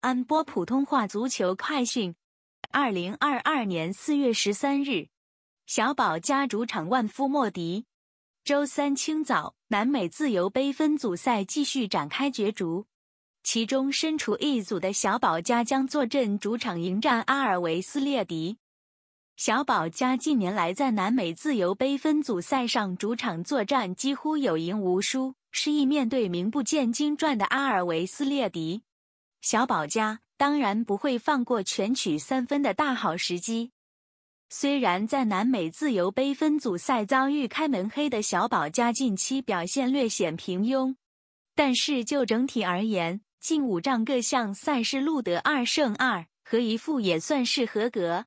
安播普通话足球快讯：二零二二年四月十三日，小宝加主场万夫莫敌。周三清早，南美自由杯分组赛继续展开角逐，其中身处 E 组的小宝加将坐镇主场迎战阿尔维斯列迪。小宝加近年来在南美自由杯分组赛上主场作战几乎有赢无输，失意面对名不见经传的阿尔维斯列迪。小保家当然不会放过全取三分的大好时机。虽然在南美自由杯分组赛遭遇开门黑的小保家近期表现略显平庸，但是就整体而言，近五仗各项赛事录得二胜二和一负，也算是合格。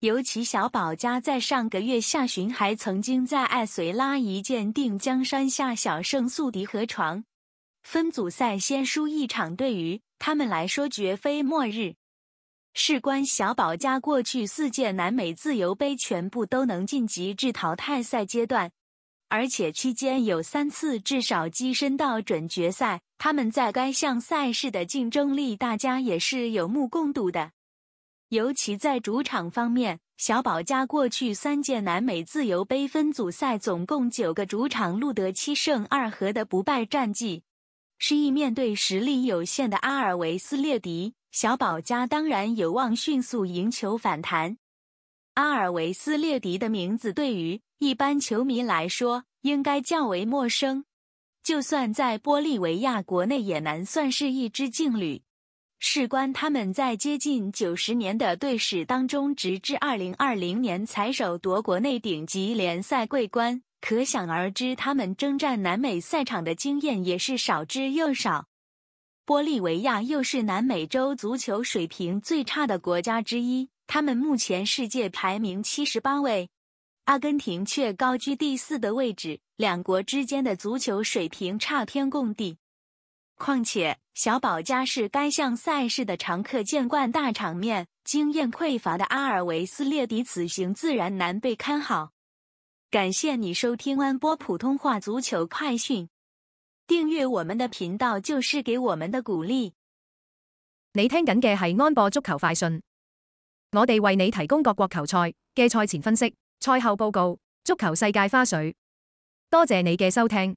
尤其小保家在上个月下旬还曾经在艾随拉一剑定江山下小胜宿敌河床。分组赛先输一场，对于他们来说绝非末日。事关小宝家过去四届南美自由杯全部都能晋级至淘汰赛阶段，而且期间有三次至少跻身到准决赛。他们在该项赛事的竞争力，大家也是有目共睹的。尤其在主场方面，小宝家过去三届南美自由杯分组赛总共九个主场录得七胜二和的不败战绩。示意面对实力有限的阿尔维斯列迪，小保加当然有望迅速赢球反弹。阿尔维斯列迪的名字对于一般球迷来说应该较为陌生，就算在玻利维亚国内也难算是一支劲旅。事关他们在接近九十年的队史当中，直至二零二零年才首夺国内顶级联赛桂冠。可想而知，他们征战南美赛场的经验也是少之又少。玻利维亚又是南美洲足球水平最差的国家之一，他们目前世界排名七十八位，阿根廷却高居第四的位置。两国之间的足球水平差天共地。况且，小保加是该项赛事的常客，见惯大场面、经验匮乏的阿尔维斯列迪此行自然难被看好。感谢你收听安播普通话足球快讯，订阅我们的频道就是给我们的鼓励。你听紧嘅系安播足球快讯，我哋为你提供各国球赛嘅赛前分析、赛后报告、足球世界花絮。多谢你嘅收听。